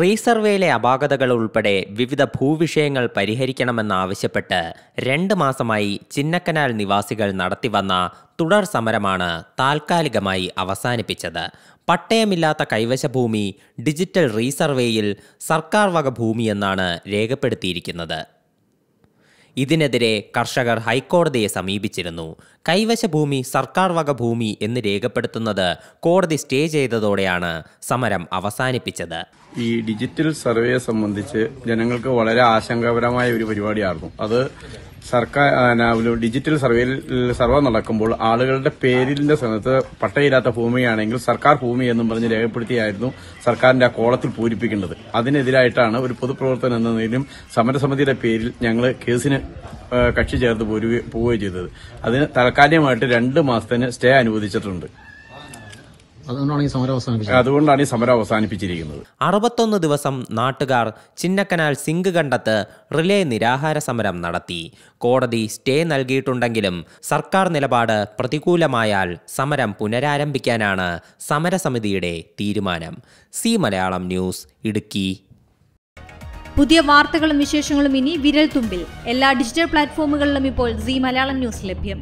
റീസർവേയിലെ അപാകതകൾ ഉൾപ്പെടെ വിവിധ ഭൂവിഷയങ്ങൾ പരിഹരിക്കണമെന്നാവശ്യപ്പെട്ട് രണ്ട് മാസമായി ചിന്നക്കനാൽ നിവാസികൾ നടത്തിവന്ന തുടർ സമരമാണ് താൽക്കാലികമായി അവസാനിപ്പിച്ചത് പട്ടയമില്ലാത്ത കൈവശഭൂമി ഡിജിറ്റൽ റീസർവേയിൽ സർക്കാർ വക ഭൂമിയെന്നാണ് രേഖപ്പെടുത്തിയിരിക്കുന്നത് ഇതിനെതിരെ കർഷകർ ഹൈക്കോടതിയെ സമീപിച്ചിരുന്നു കൈവശ ഭൂമി സർക്കാർ വക ഭൂമി എന്ന് രേഖപ്പെടുത്തുന്നത് കോടതി സ്റ്റേ ചെയ്തതോടെയാണ് സമരം അവസാനിപ്പിച്ചത് ഈ ഡിജിറ്റൽ സർവേയെ സംബന്ധിച്ച് ജനങ്ങൾക്ക് വളരെ ആശങ്കാപരമായ ഒരു പരിപാടിയായിരുന്നു അത് സർക്കാർ ഡിജിറ്റൽ സർവേയിൽ സർവേ നടക്കുമ്പോൾ ആളുകളുടെ പേരിന്റെ സ്ഥലത്ത് പട്ടയില്ലാത്ത ഭൂമിയാണെങ്കിൽ സർക്കാർ ഭൂമി എന്നും പറഞ്ഞ് രേഖപ്പെടുത്തിയായിരുന്നു സർക്കാരിന്റെ ആ കോളത്തിൽ പൂരിപ്പിക്കേണ്ടത് അതിനെതിരായിട്ടാണ് ഒരു പൊതുപ്രവർത്തനം എന്ന നിലയിലും സമരസമിതിയുടെ പേരിൽ ഞങ്ങൾ കേസിന് കക്ഷി ചേർത്ത് പോരുകയും പോവുകയും ചെയ്തത് അതിന് താൽക്കാലികമായിട്ട് രണ്ട് മാസത്തിന് സ്റ്റേ അനുവദിച്ചിട്ടുണ്ട് അതുകൊണ്ടാണ് ഈ സമരം ഈ സമരം അവസാനിപ്പിച്ചിരിക്കുന്നത് അറുപത്തൊന്ന് ദിവസം നാട്ടുകാർ ചിന്നക്കനാൽ സിങ്ക് കണ്ടെത്ത് റിലേ നിരാഹാര സമരം നടത്തി കോടതി സ്റ്റേ നൽകിയിട്ടുണ്ടെങ്കിലും സർക്കാർ നിലപാട് പ്രതികൂലമായാൽ സമരം പുനരാരംഭിക്കാനാണ് സമരസമിതിയുടെ തീരുമാനം സി മലയാളം ന്യൂസ് ഇടുക്കി പുതിയ വാർത്തകളും വിശേഷങ്ങളും ഇനി വിരൽ തുമ്പിൽ എല്ലാ ഡിജിറ്റൽ പ്ലാറ്റ്ഫോമുകളിലും ഇപ്പോൾ സി മലയാളം ന്യൂസ് ലഭ്യം